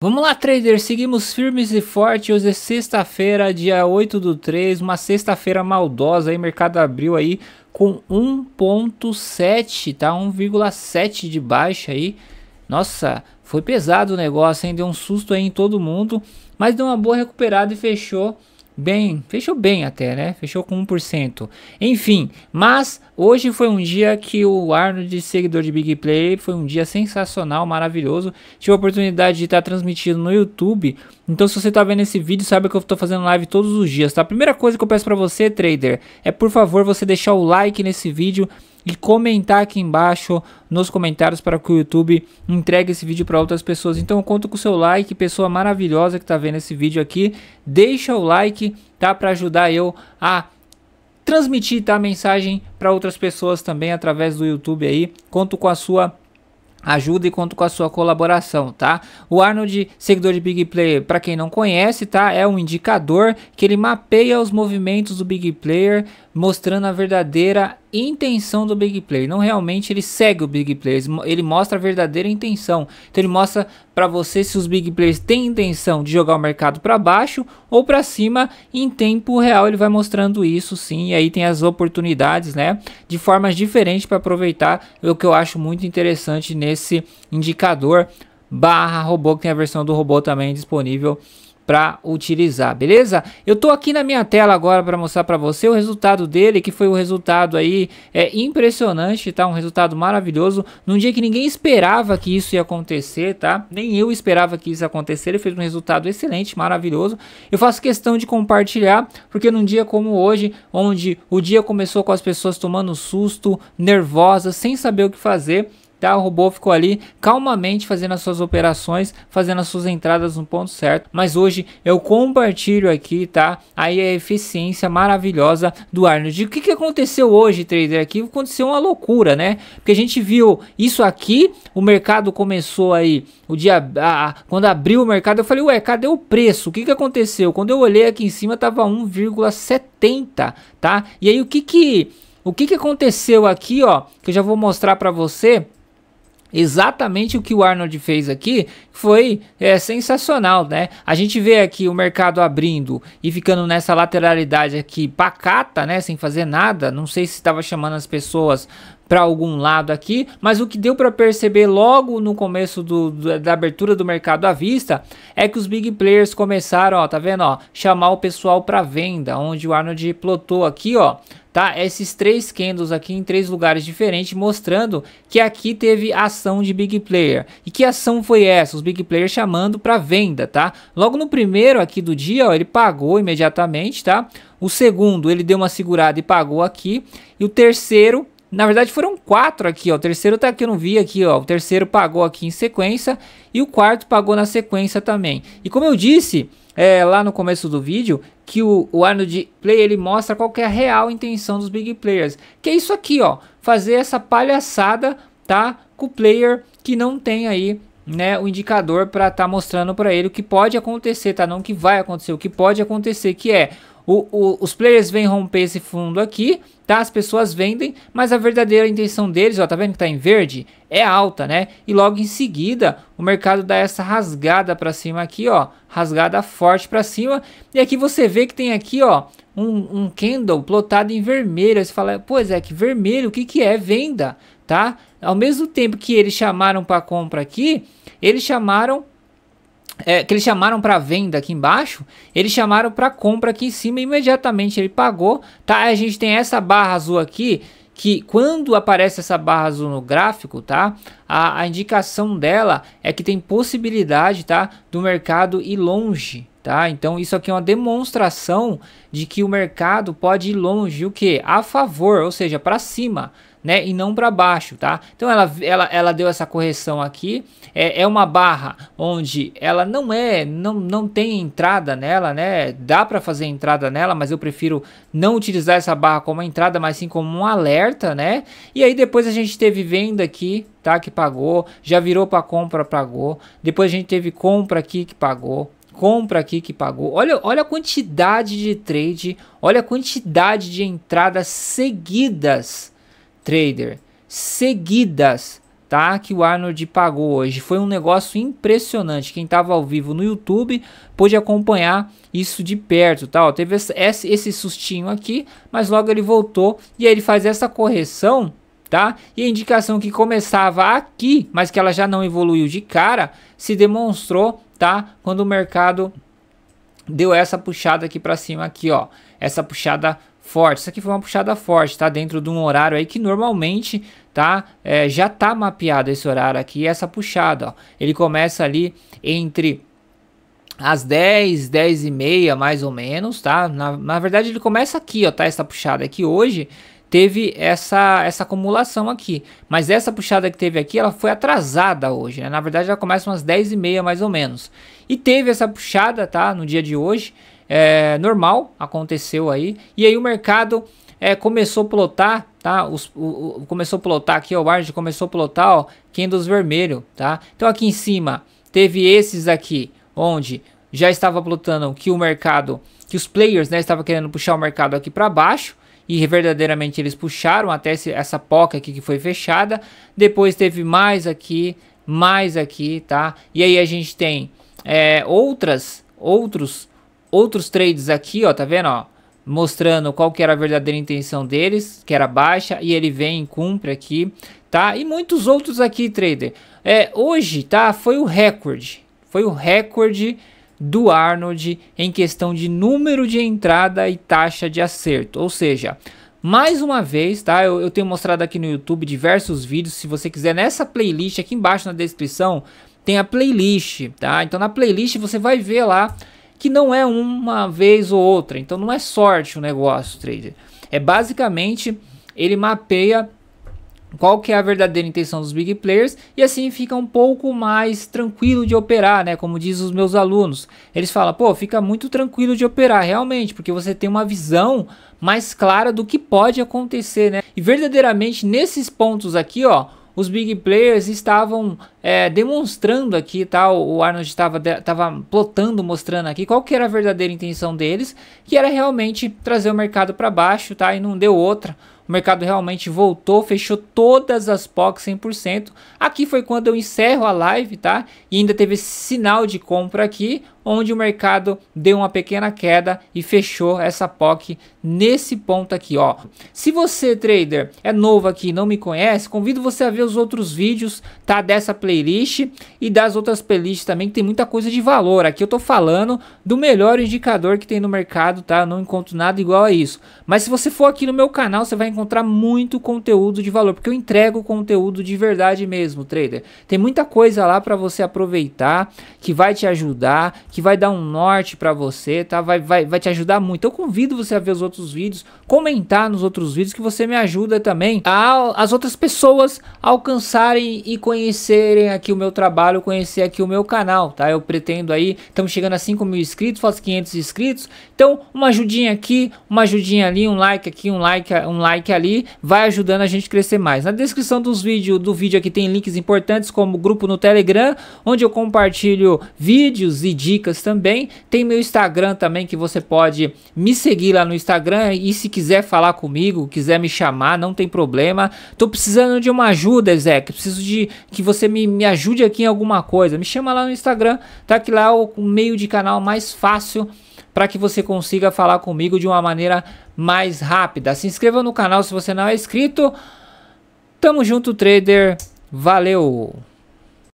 Vamos lá, traders. Seguimos firmes e fortes. Hoje é sexta-feira, dia 8 do 3. Uma sexta-feira maldosa. Aí, mercado abriu aí com 1,7, tá? 1,7 de baixa aí. Nossa, foi pesado o negócio, hein? Deu um susto aí em todo mundo. Mas deu uma boa recuperada e fechou bem, fechou bem até, né? Fechou com 1%. Enfim, mas hoje foi um dia que o Arnold, seguidor de Big Play, foi um dia sensacional, maravilhoso. Tive a oportunidade de estar transmitindo no YouTube então se você está vendo esse vídeo, saiba que eu estou fazendo live todos os dias, tá? A primeira coisa que eu peço para você, trader, é por favor você deixar o like nesse vídeo e comentar aqui embaixo nos comentários para que o YouTube entregue esse vídeo para outras pessoas. Então eu conto com o seu like, pessoa maravilhosa que está vendo esse vídeo aqui. Deixa o like, tá? Para ajudar eu a transmitir tá, a mensagem para outras pessoas também através do YouTube aí. Conto com a sua Ajuda e conto com a sua colaboração, tá? O Arnold, seguidor de Big Player, para quem não conhece, tá? É um indicador que ele mapeia os movimentos do Big Player mostrando a verdadeira intenção do big play. Não realmente ele segue o big play, ele mostra a verdadeira intenção. Então ele mostra para você se os big players têm intenção de jogar o mercado para baixo ou para cima. Em tempo real ele vai mostrando isso, sim. E aí tem as oportunidades, né, de formas diferentes para aproveitar. É o que eu acho muito interessante nesse indicador barra robô que tem a versão do robô também disponível para utilizar, beleza? Eu tô aqui na minha tela agora para mostrar para você o resultado dele, que foi o um resultado aí é impressionante, tá? Um resultado maravilhoso, num dia que ninguém esperava que isso ia acontecer, tá? Nem eu esperava que isso acontecesse, ele fez um resultado excelente, maravilhoso. Eu faço questão de compartilhar, porque num dia como hoje, onde o dia começou com as pessoas tomando susto, nervosas, sem saber o que fazer, Tá, o robô ficou ali calmamente fazendo as suas operações, fazendo as suas entradas no ponto certo. Mas hoje eu compartilho aqui, tá? Aí a eficiência maravilhosa do Arnold. O que, que aconteceu hoje, trader? Aqui aconteceu uma loucura, né? Porque a gente viu isso aqui, o mercado começou aí, o dia a, quando abriu o mercado, eu falei, ué, cadê o preço? O que, que aconteceu? Quando eu olhei aqui em cima, tava 1,70, tá? E aí o que que. O que, que aconteceu aqui, ó, que eu já vou mostrar para você, Exatamente o que o Arnold fez aqui foi é, sensacional, né? A gente vê aqui o mercado abrindo e ficando nessa lateralidade aqui pacata, né? Sem fazer nada. Não sei se estava chamando as pessoas para algum lado aqui, mas o que deu para perceber logo no começo do, do, da abertura do mercado à vista é que os big players começaram, ó, tá vendo, ó, chamar o pessoal para venda, onde o Arnold plotou aqui, ó, tá? Esses três candles aqui em três lugares diferentes, mostrando que aqui teve ação de big player. E que ação foi essa? Os big players chamando para venda, tá? Logo no primeiro aqui do dia, ó, ele pagou imediatamente, tá? O segundo, ele deu uma segurada e pagou aqui. E o terceiro, na verdade foram quatro aqui, ó. O terceiro tá aqui, eu não vi aqui, ó. O terceiro pagou aqui em sequência e o quarto pagou na sequência também. E como eu disse é, lá no começo do vídeo, que o, o Arnold Play ele mostra qual é a real intenção dos big players. Que é isso aqui, ó. Fazer essa palhaçada, tá? Com o player que não tem aí né, o indicador para estar tá mostrando para ele o que pode acontecer, tá? Não que vai acontecer, o que pode acontecer, que é o, o, os players vêm romper esse fundo aqui, tá? As pessoas vendem, mas a verdadeira intenção deles, ó, tá vendo que tá em verde? É alta, né? E logo em seguida, o mercado dá essa rasgada para cima aqui, ó, rasgada forte para cima. E aqui você vê que tem aqui, ó, um, um candle plotado em vermelho. você fala, pois é, que vermelho, o que que é venda, tá? Ao mesmo tempo que eles chamaram para compra aqui, eles chamaram é, que eles chamaram para venda aqui embaixo, eles chamaram para compra aqui em cima imediatamente ele pagou, tá? A gente tem essa barra azul aqui que quando aparece essa barra azul no gráfico, tá? A, a indicação dela é que tem possibilidade, tá? Do mercado ir longe, tá? Então isso aqui é uma demonstração de que o mercado pode ir longe, o que? A favor, ou seja, para cima né? E não para baixo, tá? Então ela, ela, ela deu essa correção aqui. É, é uma barra onde ela não é, não, não tem entrada nela, né? Dá para fazer entrada nela, mas eu prefiro não utilizar essa barra como entrada, mas sim como um alerta, né? E aí depois a gente teve venda aqui, tá? Que pagou, já virou para compra, pagou. Depois a gente teve compra aqui que pagou, compra aqui que pagou. Olha, olha a quantidade de trade, olha a quantidade de entradas seguidas trader seguidas, tá? Que o Arnold pagou hoje. Foi um negócio impressionante. Quem estava ao vivo no YouTube pôde acompanhar isso de perto, tá? Ó, teve esse, esse sustinho aqui, mas logo ele voltou e aí ele faz essa correção, tá? E a indicação que começava aqui, mas que ela já não evoluiu de cara, se demonstrou, tá? Quando o mercado deu essa puxada aqui para cima aqui, ó. Essa puxada forte. Isso aqui foi uma puxada forte, tá? Dentro de um horário aí que normalmente, tá? É, já tá mapeado esse horário aqui, essa puxada, ó. Ele começa ali entre às 10, 10 e meia mais ou menos, tá? Na, na verdade ele começa aqui, ó, tá? Essa puxada aqui hoje teve essa, essa acumulação aqui. Mas essa puxada que teve aqui, ela foi atrasada hoje, né? Na verdade, ela começa umas 10 e meia, mais ou menos. E teve essa puxada, tá? No dia de hoje, é normal, aconteceu aí. E aí o mercado é, começou a plotar, tá? Os, o, o, começou a plotar aqui, ó, o Arge começou a plotar, ó, dos vermelho, tá? Então aqui em cima, teve esses aqui, onde já estava plotando que o mercado, que os players, né, estavam querendo puxar o mercado aqui para baixo, e verdadeiramente eles puxaram até esse, essa poca aqui que foi fechada. Depois teve mais aqui, mais aqui, tá? E aí a gente tem é, outras, outros, outros trades aqui, ó, tá vendo, ó? Mostrando qual que era a verdadeira intenção deles, que era baixa, e ele vem e cumpre aqui, tá? E muitos outros aqui, trader. É, hoje, tá? Foi o recorde, foi o recorde do Arnold em questão de número de entrada e taxa de acerto. Ou seja, mais uma vez, tá? Eu, eu tenho mostrado aqui no YouTube diversos vídeos. Se você quiser, nessa playlist aqui embaixo na descrição tem a playlist, tá? Então na playlist você vai ver lá que não é uma vez ou outra. Então não é sorte o negócio, trader. É basicamente ele mapeia qual que é a verdadeira intenção dos big players e assim fica um pouco mais tranquilo de operar, né? Como diz os meus alunos, eles falam, pô, fica muito tranquilo de operar realmente, porque você tem uma visão mais clara do que pode acontecer, né? E verdadeiramente nesses pontos aqui, ó, os big players estavam é, demonstrando aqui, tá? O Arnold estava tava plotando, mostrando aqui qual que era a verdadeira intenção deles, que era realmente trazer o mercado para baixo, tá? E não deu outra. O mercado realmente voltou, fechou todas as POC 100%. Aqui foi quando eu encerro a live, tá? E ainda teve esse sinal de compra aqui, onde o mercado deu uma pequena queda e fechou essa POC nesse ponto aqui, ó. Se você, trader, é novo aqui e não me conhece, convido você a ver os outros vídeos, tá? Dessa playlist e das outras playlists também, que tem muita coisa de valor. Aqui eu tô falando do melhor indicador que tem no mercado, tá? Eu não encontro nada igual a isso. Mas se você for aqui no meu canal, você vai encontrar encontrar muito conteúdo de valor, porque eu entrego conteúdo de verdade mesmo, trader. Tem muita coisa lá para você aproveitar, que vai te ajudar, que vai dar um norte para você, tá? Vai, vai, vai te ajudar muito. Eu convido você a ver os outros vídeos, comentar nos outros vídeos, que você me ajuda também a, as outras pessoas alcançarem e conhecerem aqui o meu trabalho, conhecer aqui o meu canal, tá? Eu pretendo aí, estamos chegando a 5 mil inscritos, faço 500 inscritos, então uma ajudinha aqui, uma ajudinha ali, um like aqui, um like, um like que ali vai ajudando a gente a crescer mais. Na descrição dos vídeo, do vídeo aqui tem links importantes como grupo no Telegram, onde eu compartilho vídeos e dicas também. Tem meu Instagram também que você pode me seguir lá no Instagram e se quiser falar comigo, quiser me chamar, não tem problema. Tô precisando de uma ajuda, Ezequiel. Preciso de que você me, me ajude aqui em alguma coisa. Me chama lá no Instagram, tá que lá é o meio de canal mais fácil para que você consiga falar comigo de uma maneira mais rápida. Se inscreva no canal se você não é inscrito. Tamo junto, trader. Valeu!